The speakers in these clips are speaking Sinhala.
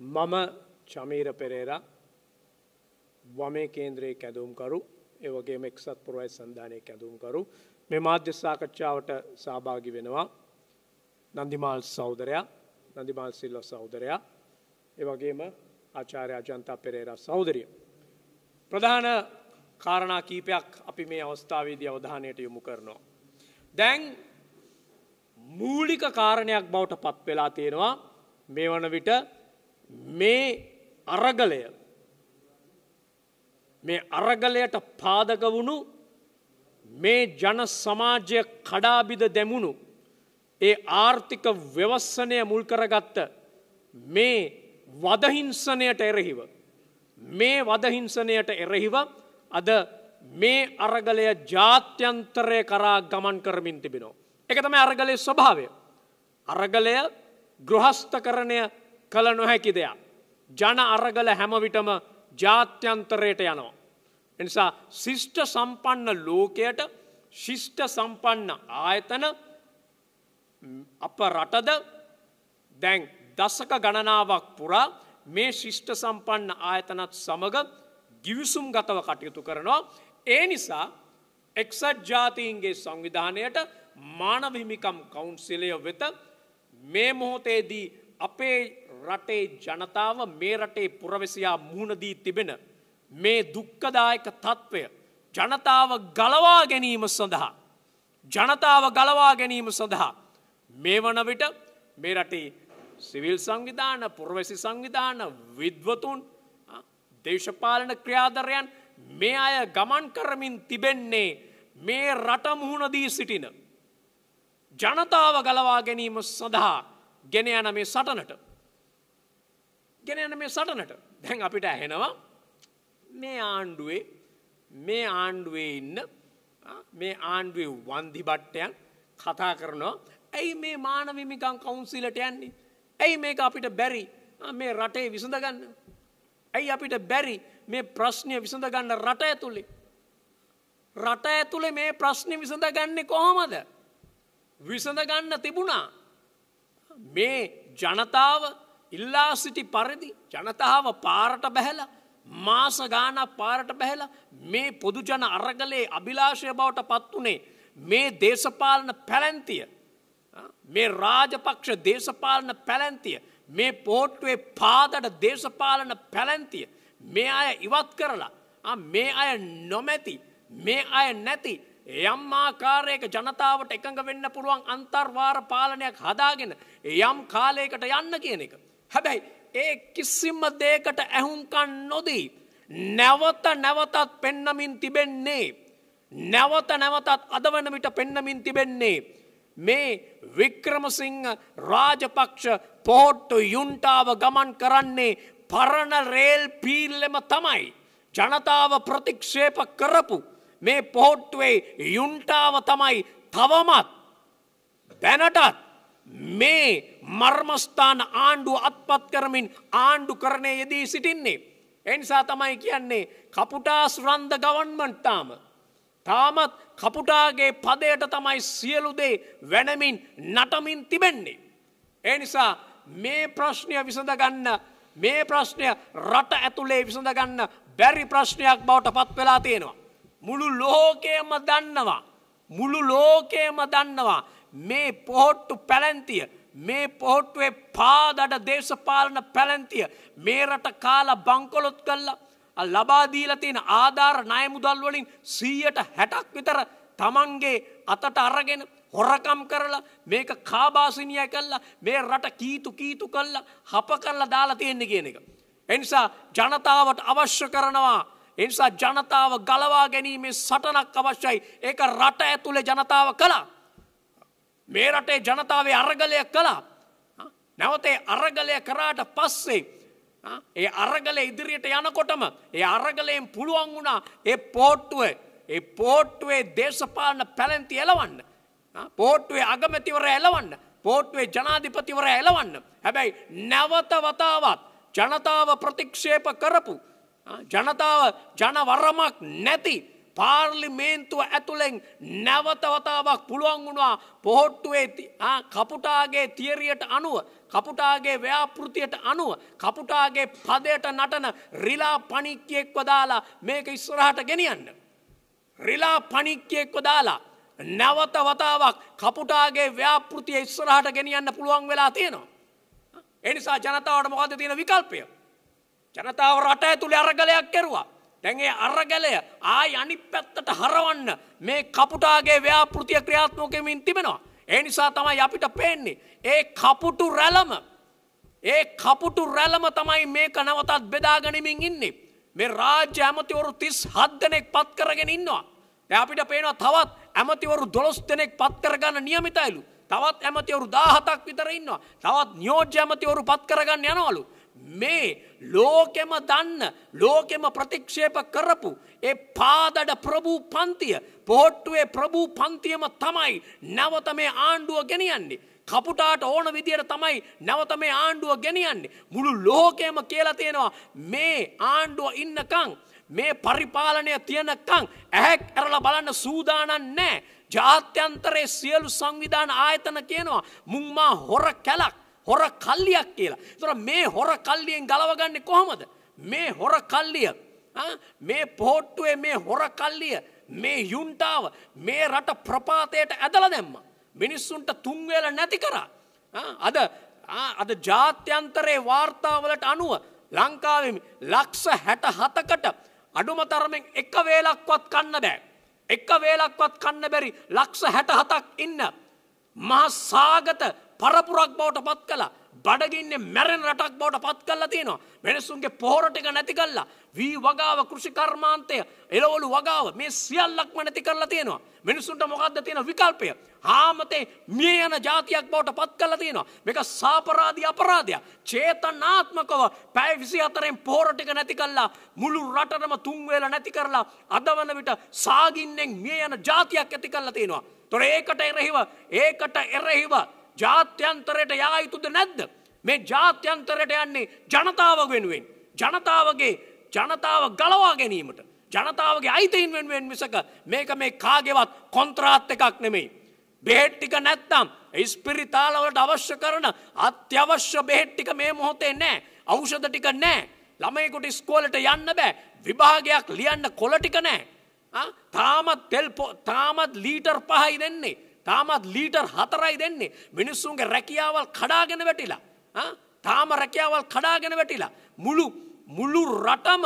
මම චමීර පෙරේරා වමේ කේන්ද්‍රයේ කැඳුම්කරු ඒවගේම එක්සත් පුරවයි සන්ධානය කැඳුම්කරු මේ මාධ්‍ය සාකච්ඡාවට සහභාගි වෙනවා නන්දිමාල් සෞදරයා නන්දිමාල් සිල්ල සෞදරයා ඒවගේම ආචාර්ය අජන්තා පෙරේරා සෞදරිය. ප්‍රධාන කාරණා කීපයක් අපි මේ අවස්ථාවේදී අවධානයට යොමු කරනවා. දැන් මූලික කාරණයක් බවට පත් වෙලා තියෙනවා මේ වන විට මේ අරගලය මේ අරගලයට පාදක වුණු මේ ජන සමාජය කඩාබිද දැමුණු ඒ ආර්ථික ව්‍යවස්සනය මුල් කරගත්ත මේ වදහිංසනයට එරෙහිව මේ වදහිංසනයට එරෙහිව අද මේ අරගලය ජාත්‍යන්තරය කරා ගමන් කරමින් තිබෙනවා. එක තමයි අරගලය ස්වභාවය. අරගලය ගෘහස්ථකරණය කළ නොහැකි දෙයක්. ජන අරගල හැමවිටම ජාත්‍යන්තරයට යනවා. එනිසා ශිෂ්ට සම්පන්න ලෝකයට ශිෂ්ට සම්පන්න ආයතන අප රටද දැන් දස්සක ගණනාවක් පුරා මේ ශිෂ්ට සම්පන්න ආයතනත් සමඟ ගිවිසුම් ගතව කටයුතු කරනවා. ඒ නිසා එක්සත් ජාතීන්ගේ සංවිධානයට මානවහිමිකම් කවුන්සිලය වෙත මේ මොහොතේදී අපේ රටේ ජනතාව මේ රටේ පුරවැසියා මුහුණදී තිබෙන මේ දුක්කදායක තත්ත්වය ජනතාව ගලවා ගැනීම සඳහා. ජනතාව ගලවා ගැනීම සඳහා. මේ වන විට මේ රටේ සිවිල් සංවිධාන පුරවැසි සංවිධාන විද්වතුන් දේශපාලන ක්‍රියාදරයන් මේ අය ගමන් කරමින් තිබෙන්නේ මේ රට මුහුණදී සිටින. ජනතාව ගලවා ගැනීම සඳහා ගෙන යන මේ සටනට. ගෙන යන මේ සටනට දැන් අපිට ඇහෙනවා මේ ආණ්ඩුවේ මේ ආණ්ඩුවේ ඉන්න මේ ආණ්ඩුවේ වන්දි බට්ටයන් කතා කරනවා ඇයි මේ මානවිමිකං කවුන්සිලට යන්නේ ඇයි මේක අපිට බැරි මේ රටේ විසඳගන්න ඇයි අපිට බැරි මේ ප්‍රශ්නය විසඳගන්න රට ඇතුළේ රට ඇතුළේ මේ ප්‍රශ්නය විසඳගන්නේ කොහොමද විසඳගන්න තිබුණා මේ ජනතාව ඉල්ලා සිටි පරිදි ජනතාව පාරට බැහැලා මාස ගානක් පාරට බැහැලා මේ පොදුජන අරගලේ අභිලාශය බවට පත් වනේ මේ දේශපාලන පැලැන්තිය මේ රාජපක්ෂ දේශපාලන පැලැන්තිය මේ පෝට්ටුවේ පාදට දේශපාලන පැලැන්තිය මේ අය ඉවත් කරලා මේ අය නොමැති මේ අය නැති යම් ආකාරයක ජනතාවට එකඟ වෙන්න පුළුවන් අන්තර්වාර පාලනයක් හදාගෙන යම් කාලයකට යන්න කියන එක. හැබැයි ඒ කිසිම දේකට ඇහුම්කන් නොදී. නැවත නැවතත් පෙන්නමින් තිබෙන්නේ. නැවත නැවතත් අද වනමිට පෙන්නමින් තිබෙන්නේ. මේ වික්‍රමසිංහ රාජපක්ෂ පෝට්ටු යුන්ටාව ගමන් කරන්නේ පරණ රේල් පීල්ලෙම තමයි. ජනතාව ප්‍රතික්ෂේප කරපු මේ පොහොට්ටුවේ යුන්ටාව තමයි තවමත් දැනටත් මේ මර්මස්ථාන ආණ්ඩුව අත්පත් කරමින් ආණ්ඩු කරණය යෙදී සිටින්නේ. එනිසා තමයි කියන්නේ කපුටා සුරන්ද ගවන්මන්ටාම. තාමත් කපුටාගේ පදයට තමයි සියලුදේ වැනමින් නටමින් තිබෙන්නේ. එනිසා මේ ප්‍රශ්නය විසඳගන්න මේ ප්‍රශ්නය රට ඇතුළේ විසඳගන්න බැරි ප්‍රශ්නයක් බවට පත් වෙලා තියෙනවා. මුළු ලෝකයම දන්නවා. මුළු ලෝකයම දන්නවා. මේ පොහොට්ටු පැලැන්තිය මේ පොහොට්ටුවේ පාදට දේශපාලන පැලැන්තිය මේ රට කාලා බංකොලොත් කල්ලා ලබාදීලතින ආධාර නයමුදල් වලින් සීයට හැටක් විතර තමන්ගේ අතට අරගෙන හොරකම් කරලා මේක කාබාසිනිය කල්ලා මේ රට කීතු කීතු කල්ලා හප කරලා දාලා තියෙන්නේ කියන එක. එනිසා ජනතාවට අවශ්‍ය කරනවා. එනිසා ජනතාව ගලවා ගැනීමේ සටනක් අවශ්‍යයි ඒක රට ඇතුළේ ජනතාව කලා. මේ රටේ ජනතාවේ අරගලය කළා. නැවතේ අරගලය කරාට පස්සේ. ඒ අරගල ඉදිරියට යනකොටම ඒ අරගලයෙන් පුළුවන් වුණා ඒ පෝට්ටුව ඒ පෝට්ටුවේ දේශපාලන පැලැන්ති එලවන්න. පෝට්ටුවේ අගමැතිවර එලවන්න පෝට්ටුවේ ජනාධිපතිවර එලවන්න. හැබැයි නැවත වතාවත් ජනතාව ප්‍රතික්ෂේප කරපු. ජනතාව ජනවරමක් නැති පාර්ලිමේන්තුව ඇතුළෙන් නැවතවතාවක් පුළුවන් වුණා පොහොට්ටුවේ කපුටාගේ තියරියට අනුව කපුටාගේ ව්‍යාපෘතියට අනුව කපුටාගේ පදයට නටන රිලා පණික්්‍යයෙක්ව දාලා මේක ඉස්සරහට ගෙනියන්න. රිලා පණික්්‍යයෙක්ව දාලා නැවත වතාවක් කපුටාගේ ව්‍යාපෘතිය ඉස්සරහට ගෙනියන්න පුළුවන් වෙලා තියෙනවා. එනිසා ජනතාවට මොකද තියෙන විකල්පය. ජනතාව රට ඇතුළේ අරගලයක් කෙරුවා. දැන්ඒ අරගැලය ආය අනිත් පැත්තට හරවන්න මේ කපුටාගේ ව්‍යාපෘතිය ක්‍රියාත්මකමින් තිබෙනවා. ඒ නිසා තමයි අපිට පේන්නේ. ඒ කපුටු රැලම. ඒ කපුටු රැලම තමයි මේක නවතත් බෙදාගනිමින් ඉන්නේ. මේ රාජ්‍ය ඇමතිවරු තිස් හත් දෙනෙක් පත් කරගෙන ඉන්නවා. දැන් අපිට පේනවා තවත් ඇමතිවරු 12 දෙනෙක් පත් කරගන්න නියමිතයිලු. තවත් ඇමතිවරු 17ක් විතර ඉන්නවා. තවත් නියෝජ්‍ය ඇමතිවරු පත් කරගන්න යනවලු. මේ ලෝකෙම දන්න ලෝකෙම ප්‍රතික්ෂේප කරපු ඒ පාදඩ ප්‍රභූ පන්තිය පොහොට්ටුවේ ප්‍රභූ පන්තියම තමයි නැවත මේ ආණ්ඩුව ගෙනියන්නේ. කපුටාට ඕන විදියට තමයි නැවත මේ ආණ්ඩුව ගෙනියන්නේ. මුළු ලෝකයම කියලා තියෙනවා මේ ආණ්ඩුව ඉන්නකං. මේ පරිපාලනය තියනකං ඇහැක් ඇරලා බලන්න සූදානන් නෑ. ජාත්‍යන්තරයේ සියලු සංවිධාන ආයතන කියනවා මුංමා හොර කැලක්. හොර කල්ලියක් කියලා. තොර මේ හොර කල්ලියෙන් ගලවගන්නේ කොහොමද. මේ හොර කල්ලිය මේ පොහොට්ටුවේ මේ හොර කල්ලිය මේ යුන්ටාව මේ රට ප්‍රපාතයට ඇදල දෙම්ම. මිනිස්සුන්ට තුන්වෙල නැති කරා. අද අද ජාත්‍යන්තරයේ වාර්තාවලට අනුව ලංකාවම ලක්ෂ හැට හතකට අඩුමතරමෙන් එක වේලක්වත් කන්න බෑ. එක වේලක්වත් කන්න බැරි ලක්ෂ හැට හතක් ඉන්න. මහසාගත පරපුරක් බවට පත් කලා බඩගින්නේ මැරෙන් රටක් බවට පත් කල්ලා තියෙනවා. මිනිස්සුන්ගේ පොහොර ටික නැති කළා. වී වගාව කෘෂිකර්මාන්තය, එළවලු වගාව මේ සියල්ලක්ම නැති කරලා තියෙනවා. මිනිස්සුන්ට මොකද්ද තියෙන විකල්පය? හාමතේ මිය යන જાතියක් බවට පත් කළා තියෙනවා. මේක සාපරාධි අපරාධය. චේතනාත්මකව පැය 24න් පොහොර ටික නැති කළා. මුළු රටම තුන් වේලා නැති කරලා අදවන විට සාගින්නෙන් මිය යන જાතියක් ඇති කළා තියෙනවා. ඒතොර ඒකට එරෙහිව ඒකට එරෙහිව ජාත්‍යන්තරයට යා යුතුද නැද්ද. මේ ජාත්‍යන්තරයට යන්නේ ජනතාව වෙනුවෙන්. ජනතාවගේ ජනතාව ගලවා ගැනීමට. ජනතාවගේ අයිතයින් වෙනුවෙන් මිසක මේක මේ කාගෙවත් කොන්ත්‍රාත් එකක් නෙමෙයි. බෙහෙට්ටික නැත්තම් ඉස්පිරිතාලවලට අවශ්‍ය කරන අත්‍යවශ්‍ය බෙහෙට්ටික මේ මොහොතේ නෑ අවෂධ ටික නෑ ළමයකුට ස්කෝලට යන්න බෑ විභාගයක් ලියන්න කොලටික නෑ තාමත් තෙල් තාමත් ලීටර් පහයි දෙන්නේ තාමත් ලීටර් හතරයි දෙන්නේ මිනිස්සුන්ගේ රැකියාවල් කඩාගෙන වැටිලා. තාම රැකියාවල් කඩාගෙන වැටිලා. මුළු මුළු රටම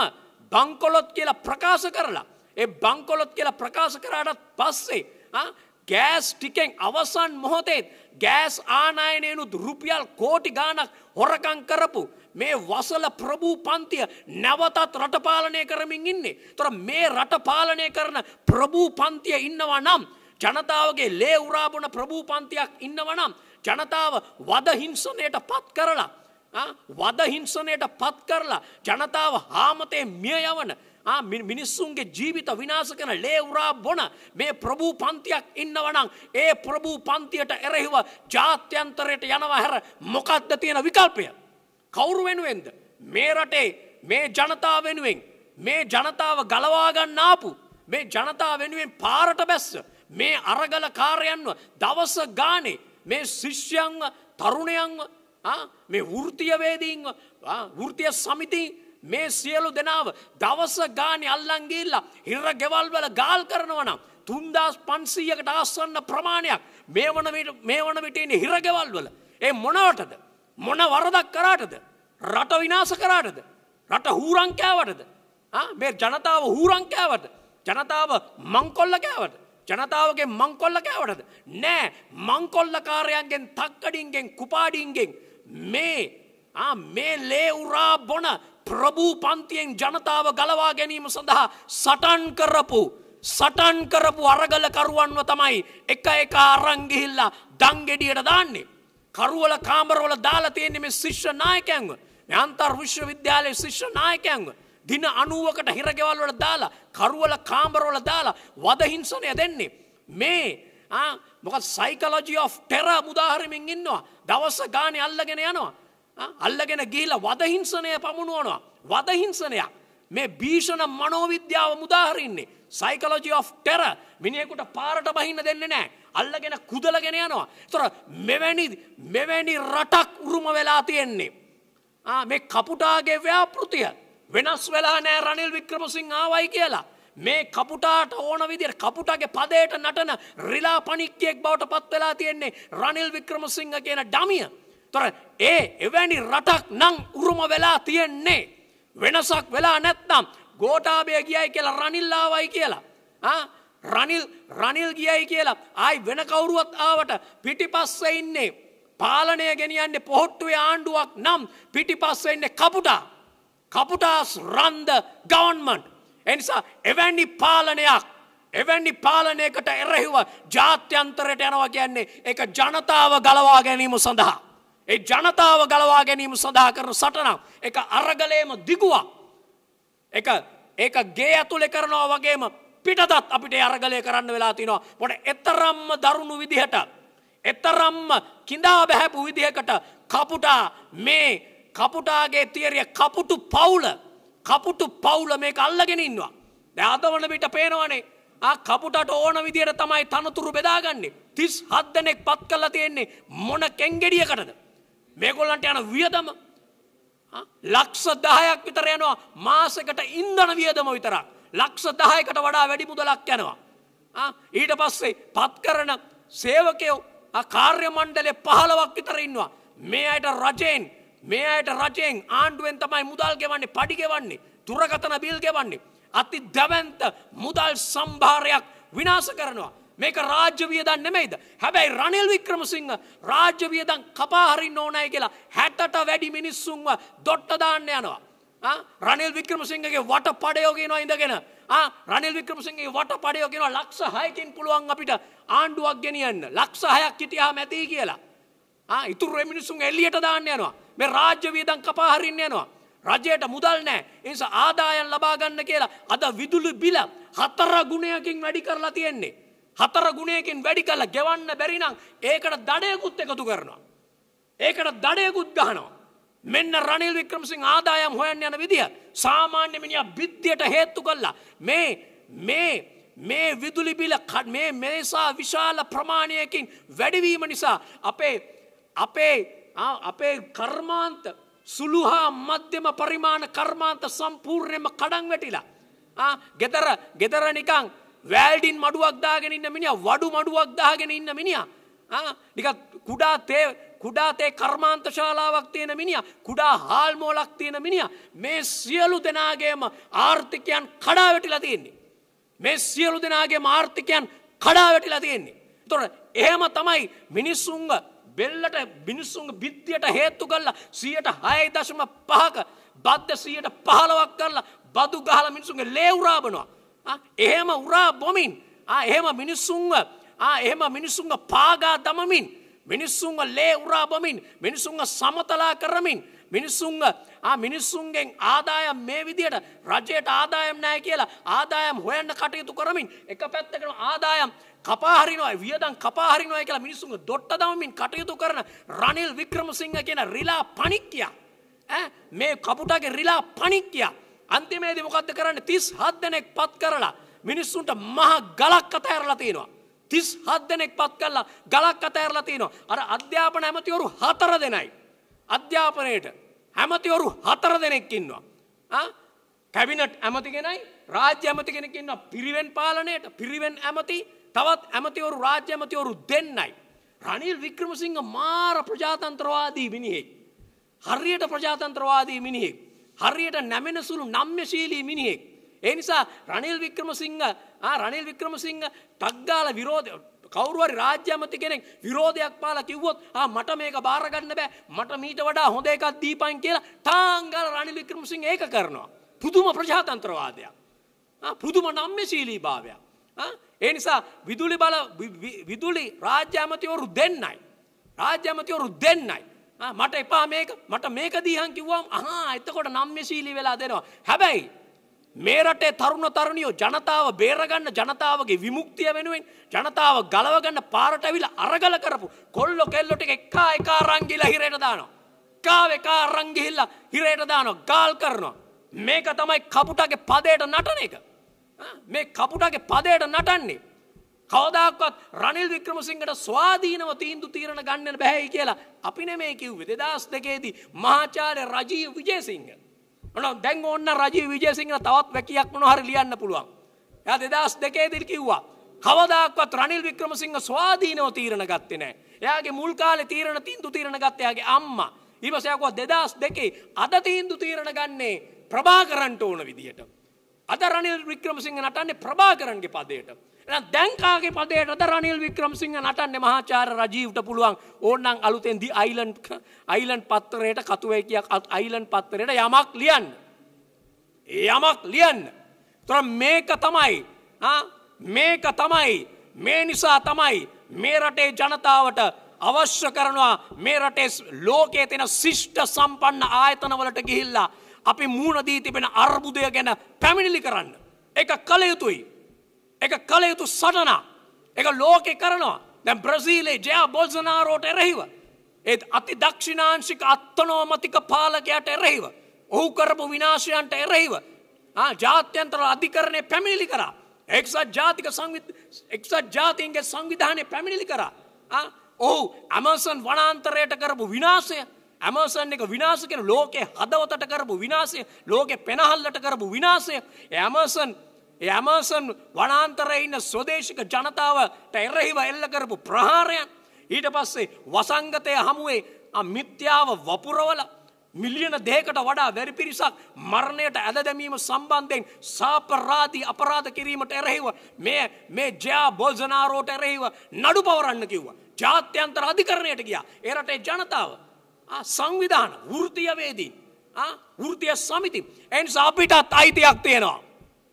බංකොලොත් කියලා ප්‍රකාශ කරලා. ඒ බංකොලොත් කියලා ප්‍රකාශ කරාටත් පස්සේ. ගෑස් ටිකෙන් අවසන් මොහොතේත් ගෑස් ආනායනයනුත් රුපියල් කෝටි ගානක් හොරකං කරපු. මේ වසල ප්‍රභූ පන්තිය නැවතත් රටපාලනය කරමින් ඉන්නේ. තොර මේ රටපාලනය කරන ප්‍රභූ පන්තිය ඉන්නවා නම්. ජනතාවගේ ලේ උරාබොන ප්‍රභූපන්තියක් ඉන්නවනම් ජනතාව වදහිංසනයට පත් කරලා. වදහිංසනයට පත් කරලා ජනතාව හාමතේ මිය යවන මිනිස්සුන්ගේ ජීවිත විනාශ කන ලේවරා බොන මේ ප්‍රභූ පන්තියක් ඉන්නවනම් ඒ ප්‍රභූ පන්තියට එරෙහිව ජාත්‍යන්තරයට යනවා හැර මොකක්ද තියෙන විකල්පය. කවුරු වෙනුවෙන්ද. මේ රටේ මේ ජනතා වෙනුවෙන් මේ ජනතාව ගලවාගන්නාපු මේ ජනතා වෙනුවෙන් පාරට බැස්ස මේ අරගල කාරයන්ව දවස ගානේ මේ ශිෂ්‍යන්ව තරුණයන්ව මේ වෘතියවේදීන්ව වෘතිය සමිතින් මේ සියලු දෙනාව දවස ගානය අල්ලංගිල්ලා හිර ගෙවල්වල ගාල් කරනවනම් තුන්දස් පන්සීයකට ආස්සන්න ප්‍රමාණයක් මේ වන විටන හිරගෙවල්වල. ඒ මොනවටද. මොන වරදක් කරාටද. රට විනාස කරාටද. රට හූරංකෑවටද. මේ ජනතාව හූරංකෑවට ජනතාව මංකොල්ලකෑවට. ජනතාවගේ මංකොල්ල කෑවටද. නෑ මංකොල්ලකාරයන්ගෙන් තක්කඩින්ගෙන් කුපාඩින්ගෙන් මේ මේ ලේ උරා බොන ප්‍රභූ පන්තියෙන් ජනතාව ගලවා ගැනීම සඳහා සටන් කරපු සටන් කරපු අරගලකරුවන්ව තමයි එක එක අරංගිහිල්ලා දංගෙඩියට දාන්නේ. කරුවල කාමරවල දාලා තියෙන්නේ මේ ශිෂ්‍ය නායකයන්ව. මේ අන්තර් විශ්වවිද්‍යාලයේ ශිෂ්‍ය නායකයන්ව. දින 90කට හිරගෙවල් වල දාලා කරවල කාමර වල දාලා වදහිංසනය දෙන්නේ මේ ආ මොකද සයිකොලොජි ඔෆ් ටෙරර් උදාහරණෙකින් ඉන්නවා දවස් ගානේ අල්ලගෙන යනවා අල්ලගෙන ගිහිල්ලා වදහිංසනය පමුණුවනවා වදහිංසනයක් මේ භීෂණ මනෝවිද්‍යාව මුදාහරින්නේ සයිකලෝජි ඔෆ් ටෙර මිනිහෙකුට පාරට බහින්න දෙන්නේ නැහැ. අල්ලගෙන කුදලගෙන යනවා. ඒතර මෙවැනි මෙවැනි රටක් උරුම වෙලා තියෙන්නේ. ආ මේ කපුටාගේ ව්‍යාපෘතිය වෙනස් වෙලා නෑ රනිල් වික්‍රමසිං ආවයි කියලා. මේ කපුටාට ඕන විදිහට කපුටගේ පදයට නටන රිලා පණික්කයෙක් බවට පත් වෙලා තියෙන්නේ රනිල් වික්‍රමසිංහ කියන ඩමිය. තොර ඒ එවැනි රටක් නම් උරුම වෙලා තියෙන්නේ. වෙනසක් වෙලා නැත්නම් ගෝඨාභය ගියයි කියලා රනිල් ආවයි කියලා. ආ රනිල් රනිල් ගියයි කියලා ආයි වෙන කවුරුවත් ආවට පිටිපස්සේ ඉන්නේ පාලනය ගෙනියන්නේ පොහොට්ටුවේ ආණ්ඩුවක් නම් පිටිපස්සේ ඉන්නේ කපුටා. කපුටාස් රන්ද ගවන්මන්ට්. එනිසා එවැනි පාලනයක් එවැනි පාලනයකට එරහිව ජාත්‍යන්තරයට යනවා කියන්නේ එක ජනතාව ගලවා ගැනීම සඳහා. ඒ ජනතාව ගලවා ගැනීම සඳහා කරන සටනම් එක අරගලේම දිගුවක් එක ඒක ගේ ඇතුලෙ කරනවා වගේම පිටතත් අපිට අරගලය කරන්න වෙලා තිනවා පොට එතරම්ම දරුණු විදිහට එතරම්ම කිඳා බැහැපු විදිහකට කපුටා මේ කපුටාගේ තියරිය කපුටු පවුල කපුටු පවුල මේක අල්ලගෙන ඉන්නවා. දැහතවන පිට පේනවනේ ආ කපුටට ඕන විදියට තමයි තනතුරු බෙදාගන්නේ. තිස් හත්දනෙක් පත් කල්ලා තියෙන්නේ මොන කෙංගෙඩියකටද. මේගොල්ලන්ට යන වියදම ලක්ෂ දහයක් විතර යනවා මාසකට ඉන්දන වියදම විතරක්. ලක්ෂ දහයකට වඩා වැඩි මුදලක් යනවා. ඊට පස්සේ පත් කරන සේවකයෝ කාර්ය මණ්ඩලය පහලවක් විතර ඉන්නවා. මේ අයට රජයෙන් මේ අයට රජයෙන් ආණ්ඩුවෙන් තමයි මුදල් ගෙවන්නේ පඩි ගෙවන්නේ දුරකතන බිල් ගෙවන්නේ අති දැවන්ත මුදල් සම්භාරයක් විනාශ කරනවා මේක රාජ්‍ය වියදම් නෙමෙයිද හැබැයි රනිල් වික්‍රමසිංහ රාජ්‍ය වියදම් කපා හරින්න ඕනයි කියලා 60ට වැඩි මිනිස්සුන්ව දොට්ට දාන්න යනවා ආ රනිල් වික්‍රමසිංහගේ වටපඩයෝ කියනවා ඉඳගෙන ආ රනිල් වික්‍රමසිංහගේ වටපඩයෝ කියනවා ලක්ෂ 6කින් පුළුවන් අපිට ආණ්ඩුවක් ගෙනියන්න ලක්ෂ 6ක් හිටියාම ඇති කියලා ආ ඉතුරු මිනිස්සුන් එළියට දාන්න යනවා මේ රාජ්‍ය වියදම් කපා හරින්න යනවා. රජයට මුදල් නෑ. ඒ නිසා ආදායම් ලබා ගන්න කියලා අද විදුලි බිල හතර ගුණයකින් වැඩි කරලා තියෙන්නේ. හතර ගුණයකින් වැඩි කරලා ගෙවන්න බැරි නම් ඒකට දඩයකුත් එකතු කරනවා. ඒකට දඩයකුත් ගහනවා. මෙන්න රනිල් වික්‍රමසිංහ ආදායම් හොයන්න යන විදිහ සාමාන්‍ය මිනිහා බිත්තියට හේතු කළා. මේ මේ මේ විදුලි බිල මේ මේසා විශාල ප්‍රමාණයකින් වැඩිවීම නිසා අපේ අපේ අපේ කර්මාන්ත සුළුහා මධ්‍යම පරිමාණ කර්මාන්ත සම්පූර්ණයම කඩන් වැටිලා. ගෙතර ගෙතර නිකං වෑල්ඩින් මඩුවක් දාගෙන ඉන්න මිනිිය වඩු මඩුවක් දාගෙන ඉන්න මිනිිය. නික කුඩා තේ කුඩාතේ කර්මාන්ත ශාලාවක් තියෙන මිනිිය කුඩා හාල්මෝලක් තියෙන මිනිිය මේ සියලු දෙනාගේම ආර්ථිකයන් කඩාවැටිලා තියෙන්නේ. මේ සියලු දෙනාගේ ආර්ථිකයන් කඩාවැටිලා තියෙන්නේ. තොර එහෙම තමයි මිනිස්සුන්ග බෙල්ලට මිනිස්සුන්ගේ බිත්තියට හේතු කළා 106.5ක බද්ද 115ක් කරලා බදු ගහලා මිනිස්සුන්ගේ ලේ උරා බනවා. ආ එහෙම උරා බොමින් ආ එහෙම මිනිස්සුන්ව ආ එහෙම මිනිස්සුන්ව පාගා දමමින් මිනිස්සුන්ව ලේ උරා බොමින් මිනිස්සුන්ව සමතලා කරමින් මිනිස්සුන්ව ආ මිනිස්සුන්ගෙන් ආදායම් මේ විදියට රජයට ආදායම් නැහැ කියලා ආදායම් හොයන්න කටයුතු කරමින් එක පැත්තකට ආදායම් කපා හරිනවා වියදම් කපා හරිනවා කියලා මිනිස්සුන්ගේ දොට්ට දමමින් කටයුතු කරන රනිල් වික්‍රමසිංහ කියන රිලා පණික්කියා ඈ මේ කපුටාගේ රිලා පණික්කියා අන්තිමේදී මොකද්ද කරන්නේ 37 දෙනෙක් පත් කරලා මිනිස්සුන්ට මහා ගලක් අතහැරලා තියෙනවා 37 දෙනෙක් පත් කරලා ගලක් අතහැරලා තියෙනවා අර අධ්‍යාපන ඇමතිවරු 4 දෙනයි අධ්‍යාපනයේට ඇමතිවරු 4 දෙනෙක් ඉන්නවා ආ කැබිනට් ඇමති කෙනයි රාජ්‍ය ඇමති කෙනෙක් ඉන්නවා පිරිවෙන් පාලනයට පිරිවෙන් ඇමති තවත් ඇමතිවරු රාජ්‍ය ඇමතිවරු දෙන්නයි. රනිල් වික්‍රමසිංහ මාර ප්‍රජාතන්ත්‍රවාදී මිනිහෙක්. හරියට ප්‍රජාතන්ත්‍රවාදී මිනිහෙක්. හරියට නැමෙනසුළු නම්්‍යශීලී මිනිහෙක්. ඒ නිසා රනිල් වික්‍රමසිංහ රනිල් වික්‍රමසිංහ ටක්ගාල විරෝධ කවරුවරි රාජ්‍යමති කෙනෙක් විරෝධයක් පාල කිව්වොත් ආ මට මේක බාරගන්න බෑ මට මීට වඩා හොඳ එකක් දීපන් කියලා ටාංගල රනිල් වික්‍රමසිංහ ඒක කරනවා. පුදුම ප්‍රජාතන්ත්‍රවාදයක්. පුදුම නම්්‍යශීලී භාවයක්. ඒ නිසා විදුලි බල විදුලි රාජ්‍යාමතිවරු දෙන්නයි. රාජ්‍යමතිවරු දෙන්නයි. මට එපා මේක මට මේක දීහන් කිව්වම් හා එතකොට නම්්‍ය ශීලි වෙලා දෙනවා. හැබැයි මේ රටේ තරුණ තරුණියෝ ජනතාව බේරගන්න ජනතාවගේ විමුක්තිය වෙනුවෙන් ජනතාව ගලවගන්න පාරට ඇවිල්ලා අරගල කරපු කොල්ලෝ කෙල්ලෝ ටික එක එක අරන් ගිහලා හිරේට දානවා. කාව එක අරන් ගිහිල්ලා හිරේට දානවා ගාල් කරනවා. මේක තමයි කපුටගේ පදයට නටන එක. මේ කපුටගේ පදයට නටන්නේ. කවදක්වත් රනිල් වික්‍රමසිංහට ස්වාධීනව තීන්දු තීරණ ගන්න බැහැයි කියලා අපි නෙමේ කිව්වේ දෙදස් දෙකේදී මහාචාර්ය රජීව විජේසිංහ. ඔන්න දැන් ඔන්න රජීව විජේසිංහ තවත් වැකියක් මොනවා හරි ලියන්න පුළුවන්. එයා දෙදස් දෙකේදී කිව්වා කවදාක්වත් රනිල් වික්‍රමසිංහ ස්වාධීනව තීරණ ගත්තේ නැහැ. එයාගේ මුල් කාලේ තීරණ තීන්දු තීරණ ගත්තේ එයාගේ අම්මා. ඊපස්සේ ආකුවා 2002 අද තීන්දු තීරණ ගන්නේ ප්‍රභාකරන්ට ඕන විදියට. අද රනිල් වික්‍රමසිංහ නටන්නේ ප්‍රභාකරන්ගේ පදයට. එහෙනම් දැන් කාගේ පදයට අද රනිල් වික්‍රමසිංහ නටන්නේ මහාචාර්ය රජීව්ට පුළුවන් ඕනනම් අලුතෙන් දි අයිලන්ඩ් අයිලන්ඩ් පත්තරයට කතුවේ කියක් අයිලන්ඩ් පත්තරයට යමක් ලියන්න. යමක් ලියන්න. තොර මේක තමයි මේක තමයි මේ නිසා තමයි මේ රටේ ජනතාවට අවශ්‍ය කරනවා මේ රටේ ලෝකයේ තියෙන ශිෂ්ට සම්පන්න ආයතනවලට ගිහිල්ලා අපි මූුණදී තිබෙන අර්බුදය ගැන පැමිණිලි කරන්න. එක කළයුතුයි. එක කළයුතු සටනා. එක ලෝකෙ කරනවා දැ බ්‍රසීලේ ජයා බොල්සනාරෝට එරෙහිව. ඒත් අති දක්ෂිනාංශික අත්තනෝමතික පාලකයට එරෙහිව. ඔහු කරපු විනාශයන්ට එරෙහිව. ජාත්‍යන්තර අධිකරණය පැමිණිලි කරා. එක්සත් ජාතික එක්සත් ජාතින්ගේ සංවිධානය පැමිණිලි කරා. ඔහු ඇමසන් වනාන්තරයට කරපු විනාසය ඇමසන් එක විනාශ කෙන ලෝකේ හදවතට කරපු විනාසය ලෝකෙ පෙනහල්ලට කරපු විනාසය ඇමසන් ඇමසන් වනාන්තරය ඉන්න ස්වදේශික ජනතාවට එරෙහිව එල්ල කරපු ප්‍රහාරයන් ඊට පස්සේ වසංගතය හමුවේ මිත්‍යාව වපුරවල මිලියන දෙකට වඩා වැරි පිරිසක් මරණයට ඇද දැමීම සම්බන්ධයෙන් සාපරාධී අපරාධ කිරීමට එරෙහිව මේ මේ ජයා බොල්සනාරෝට එරෙහිව නඩු පවරන්න කිව්වා. ජාත්‍යන්තර අධිකරණයට ගියා. ඒ රටේ ජනතාව සංවිධාන වෘතියවේදී වෘතිය සමිති. එන්ස අපිටත් අයිතියක් තියෙනවා.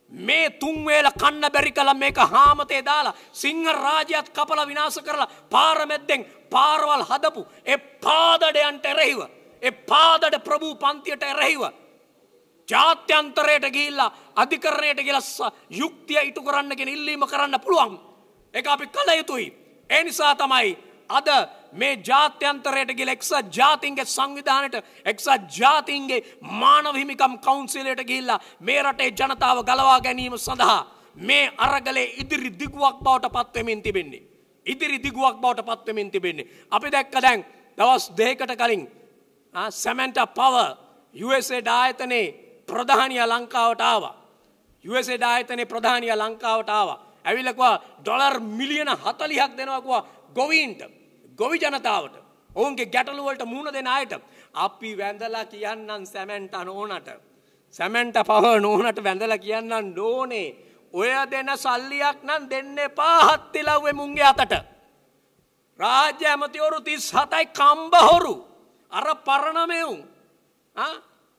මේ තුන්වේල කන්න බැරි කළ මේක හාමතේ දාලා සිංහ රාජයත් කපල විනාස කරලා පාරමැද්දෙන් පාරවල් හදපු එ පාදඩයන්ට එරෙහිව. එ පාදඩ ප්‍රභූ පන්තියට එරෙහිව. ජාත්‍යන්තරයට ගිල්ලා අධිකරණයට ගෙලස් යුක්තිය ඉටු කරන්නගෙන ඉල්ලීම කරන්න පුළුවන්. එක අපි කළ යුතුයි. එනිසා තමයි අද මේ ජාත්‍යන්තරයට ගිල එක්සත් ජාතින්ගේ සංවිධානයට එක්සත් ජාතින්ගේ මානවහිමිකම් කවුන්සිලට ගිල්ලා මේ රටේ ජනතාව ගලවා ගැනීම සඳහා මේ අරගලේ ඉදිරි දිගුවක් බවට පත්වමින් තිබෙන්නේ. ඉදිරි දිගුවක් බවට පත්වමින් තිබෙන්නේ. අපි දැක්ක දැන් දවස් දෙකට කලින් සැමැන්ට පව USA ඩායතනේ ප්‍රධානිය ලංකාවට ආවා. USA ඩායතනේ ප්‍රධානිය ලංකාවට ආවා. ඇවිලකවා ඩොලර් මිලියන හතලිහක් දෙනවකවා ගොවීන්ට. ගොවි ජනතාවට ඔවුන්ගේ ගැටලුවලට මුණ දෙෙන අයට අපි වැඳලා කියන්නන් සැමැන්ට නෝනට සැමැන්ට පව නෝනට වැඳලා කියන්නන් ඩෝනේ ඔය දෙන සල්ලියක් නම් දෙන්න පාහත්තිලව්වේ මුන්ගේ අතට රාජ්‍ය ඇමතිවරු තිස් හතයි කම්බහොරු අර පරණමෙවුම්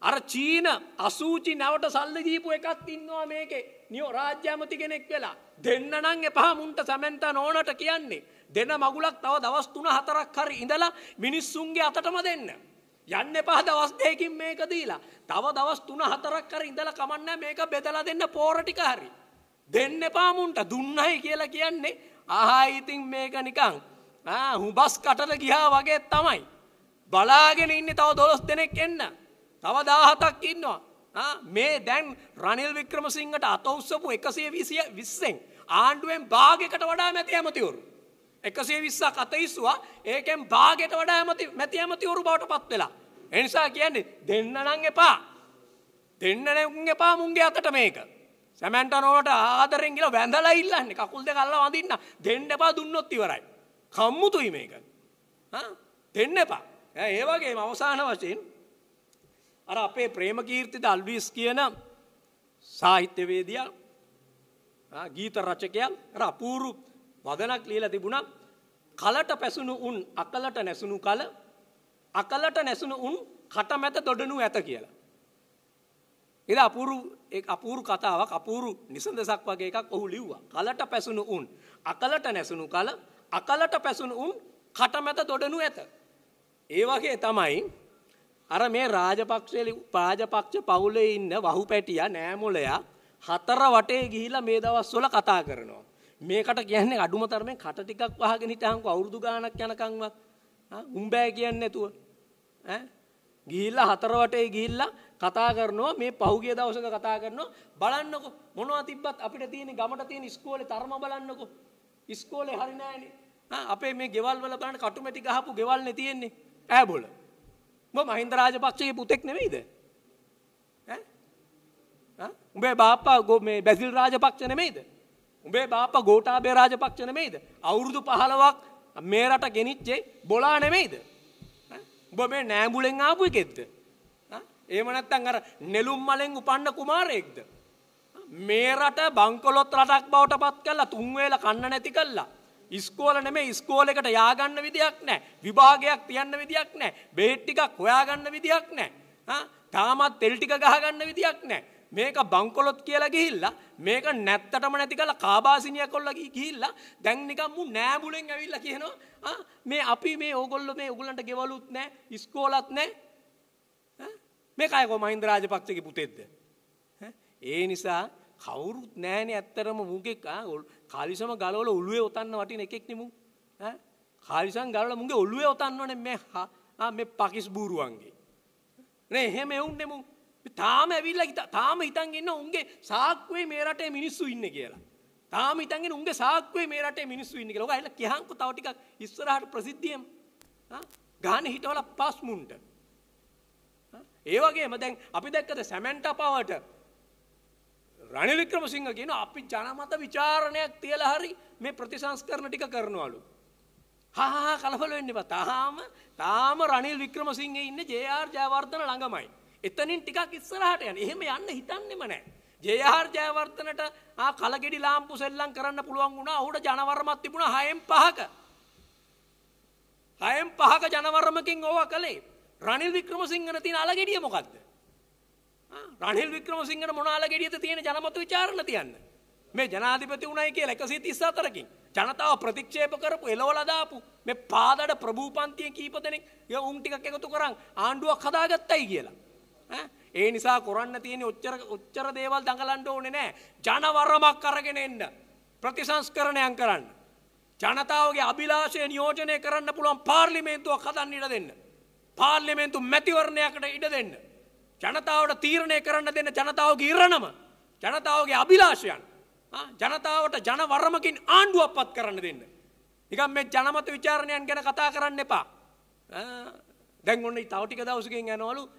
අර චීන අසූචි නැවට සල්ල ජීපු එකත් ඉන්නවා මේකේ නියෝ රාජ්‍යමති කෙනෙක් වෙලා දෙන්න නං එපහ මුන්ට සැමැන්ත නෝනට කියන්නේ දෙන මගුලක් තව දවස් 3-4ක් හරි ඉඳලා මිනිස්සුන්ගේ අතටම දෙන්න. යන්න එපා දවස් දෙකකින් මේක දීලා. තව දවස් 3-4ක් හරි ඉඳලා කමන්නේ මේක බෙදලා දෙන්න පෝර ටික හරි. දෙන්න එපා මුන්ට දුන්නයි කියලා කියන්නේ. ආහා ඉතින් මේක නිකන් ආ හුබස් කටට ගියා වගේ තමයි. බලාගෙන ඉන්නේ තව 12 දෙනෙක් එන්න. තව 17ක් ඉන්නවා. මේ දැන් රනිල් වික්‍රමසිංහට අත උස්සපු එකසේ විසිය විස්සෙන් ආණ්ඩුවෙන් භාගකට වඩා මැති ඇමතිවරු. එකසේ විස්සක් අතයිස්වා ඒකෙන් භාගෙට වඩා ඇමති මැති ඇමතිවරු බවට පත් වෙලා. එනිසා කියන්නේ දෙන්නනං එපා. දෙන්නනඋන් එපා මුන්ගේ අතට මේක. සැමැන්ටනෝට ආදරෙන් කියලා වැඳලා ඉල්ලන්නේ කකුල් දෙක අල්ලලා වඳින්න දෙන්න එපා දුන්නොත් ඉවරයි. කම්මුතුයි මේක. දෙන්න එපා. ඒ වගේම අවසාන වශයෙන් අර අපේ ප්‍රේමකීර්තිද අල්විස් කියන සාහිත්‍යවේදියා ගීත රචකයා අර අපූරු වගනක් ලියලා තිබුණා කලට පැසුණු උන් අකලට නැසුණු කල අකලට නැසුණු උන් කටමැත දොඩනු ඇත කියලා. එද අපූරු අපූරු කතාවක් අපූරු නිසඳසක් වගේ එකක් ඔහු ලිව්වා. කලට පැසුණු උන් අකලට නැසුණු කල අකලට පැසුණු උන් කටමැත දොඩනු ඇත. ඒ වගේ තමයි අර මේ රාජපක්ෂේ රාජපක්ෂ පවුලේ ඉන්න වහු පැටියා නෑමොලයා හතර වටේ ගිහිලා මේ දවස්වල කතා කරනවා. මේකට කියන්නේ අඩුම තරමේ කට ටිකක් වහගෙන හිටහන්කෝ අවුරුදු ගාණක් යනකම්වත් උඹෑ කියන්නේ නැතුව ඈ ගිහිල්ලා හතර වටේ ගිහිල්ලා කතා කරනවා මේ පහුගිය දවසක කතා කරනවා බලන්නකෝ මොනවා තිබ්බත් අපිට තියෙන ගමට තියෙන ඉස්කෝලේ තරම බලන්නකෝ ඉස්කෝලේ හරි නෑනේ අපේ මේ ගෙවල් වල බලන්න කටුමැටි ගහපු ගෙවල්නේ තියෙන්නේ ඈබොල උඹ මහින්ද රාජපක්ෂගේ පුතෙක් නෙවෙයිද ඈ උඹේ බාප්පා මේ බැසිල් රාජපක්ෂ නෙමෙයිද උඹේ බාප ගෝටාබේ රාජපක්ෂ නෙමෙයිද? අවුරුදු 15ක් මේ රට ගෙනිච්චේ බොලා නෙමෙයිද? උඹ මේ නෑඹුලෙන් ආපු එකෙක්ද? එහෙම නැත්නම් අර නෙළුම් මලෙන් උපන්න කුමාරයෙක්ද? මේ රට බංකොලොත් රටක් බවට පත් කළා තුන් වේල කන්න නැති කළා. ඉස්කෝල නෙමෙයි ඉස්කෝලේකට යආගන්න විදියක් නැහැ. විභාගයක් තියන්න විදියක් නැහැ. බෙහෙත් ටිකක් හොයාගන්න විදියක් නැහැ. තාමත් තෙල් ටික ගහගන්න විදියක් නැහැ. මේක බංකොලොත් කියලා ගිහිල්ලා මේක නැත්තටම නැති කරලා කාබාසිනිය කොල්ලා ගිහිල්ලා දැන් නිකන් මු නෑඹුලෙන් ඇවිල්ලා කියනවා මේ අපි මේ ඕගොල්ලෝ මේ උගලන්ට ගෙවලුත් නෑ ඉස්කෝලත් නෑ මේ කය කො මහින්ද රාජපක්ෂගේ පුතෙක්ද ඒ නිසා කවුරුත් නෑනේ ඇත්තරම මුගෙක් කාලිසම ගලවල ඔළුවේ ඔතන්න වටින එකෙක් නෙමු කාලිසම් ගලවල මුගේ ඔළුවේ ඔතන්නවනේ මේ මේ පකිස් බූරුවන්ගේ නේ එහෙම එවුන් නෙමු තාම ඇවිල්ලා තාම හිතන් ඉන්න උන්ගේ සාක්කුවේ මේ රටේ මිනිස්සු ඉන්න කියලා. තාම හිතන්ගෙන උන්ගේ සාක්කුවේ මේ රටේ මිනිස්සු ඉන්න කියලා. ඔක ඇහිලා කියහන්කෝ තව ටිකක් ඉස්සරහට ප්‍රසිද්ධියම. හා ගාන හිටවල පස් මුන්ට. ඒ වගේම දැන් අපි දැක්කද සැමන්ටා පවට රනිල් වික්‍රමසිංහ කියන අපි ජනමත ਵਿਚාරණයක් තියලා හරි මේ ප්‍රතිසංස්කරණ ටික කරනවලු. හා හා කලබල වෙන්න එපා. තාම තාම රනිල් වික්‍රමසිංහ ඉන්නේ ජේ.ආර් ජයවර්ධන ළඟමයි. එතනින් ටිකක් ඉස්සරහට යන එහෙම යන්න හිතන්නෙම නෑ. ජේආර් ජයවර්ධනට ආ කලගෙඩි ලාම්පු සෙල්ලම් කරන්න පුළුවන් වුණා. ඔහුට ජනවරමක් තිබුණා 6න් 5ක. 6න් 5ක ජනවරමකින් ඕවා කළේ. රනිල් වික්‍රමසිංහන තියෙන අලගෙඩිය මොකද්ද? රනිල් වික්‍රමසිංහන මොන අලගෙඩියද තියෙන ජනමත විචාරණ තියන්න. මේ ජනාධිපති වුණයි කියලා 134කින් ජනතාව ප්‍රතික්ෂේප කරපු එළවලා දාපු මේ පාදඩ ප්‍රභූපන්තිය කීප දෙනෙක් උන් ටිකක් එකතු කරන් ආණ්ඩුවක් හදාගත්තයි කියලා. ඒ නිසා කොරන්න තියෙන ඔච්චර ඔච්චර දේවල් දඟලන්න ඕනේ නෑ ජනවරමක් අරගෙන එන්න ප්‍රතිසංස්කරණයන් කරන්න ජනතාවගේ අභිලාෂය නියෝජනය කරන්න පුළුවන් පාර්ලිමේන්තුවක් හදන්න ඉඩ දෙන්න පාර්ලිමේන්තු මැතිවරණයකට ඉඩ දෙන්න ජනතාවට තීරණය කරන්න දෙන්න ජනතාවගේ ඉරණම ජනතාවගේ අභිලාෂයන් ජනතාවට ජනවරමකින් ආණ්ඩුවක් පත් කරන්න දෙන්න නිකම් මේ ජනමත විචාරණයන් ගැන කතා කරන්න එපා දැන් ඔන්න තවටික දවසකින් යනවලු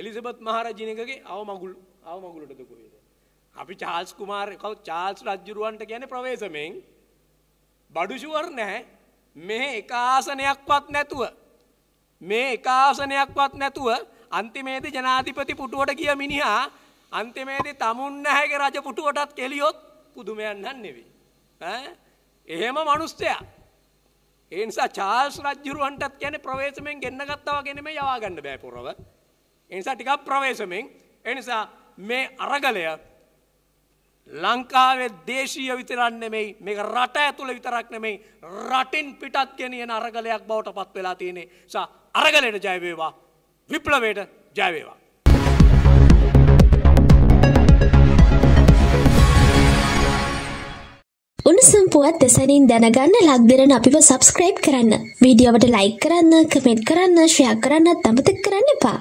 එලිසබත් මහරජනකගේ අව මගුල් අව මගුලට දුකුවේද. අපි චාල්ස් කුමාරකව චාල්ස් රජ්ජුරුවන්ට ගැන ප්‍රවේශමෙන් බඩුෂුවර් නැහැ මෙහ එකාසනයක්වත් නැතුව. මේ එකාසනයක්වත් නැතුව අන්තිමේද ජනාධිපති පුටුවට ගිය මිනිහා අන්තිමේද තමුන් නැහැගේ රජ පුටුවටත් කෙලියොත් පුදුමයන්නන් නෙවී. එහෙම මනුස්තයා. ඒනිසා චාල්ස් රජ්ජුරුවන්ටත් ගැන ප්‍රවේශමෙන් ගෙන්න්නගත්තවා ගෙනෙම යවාගන්න බෑපුරව. එනිසා ටිකක් ප්‍රවේශමෙන් එනිසා මේ අරගලය ලංකාවේ දේශීය විතරක් නෙමෙයි මේක රට ඇතුළේ විතරක් නෙමෙයි රටින් පිටත් ගෙනියන අරගලයක් බවට පත් වෙලා තියෙන්නේ. සා අරගලයට ජය වේවා විප්ලවයට ජය වේවා. උණුසුම් පුවත් දෙසැනින් දැනගන්න ලක්දරන අපිව සබස්ක්‍රයිබ් කරන්න. වීඩියෝවට ලයික් කරන්න, කමෙන්ට් කරන්න, ෂෙයා කරන්නත් අමතක කරන්න එපා.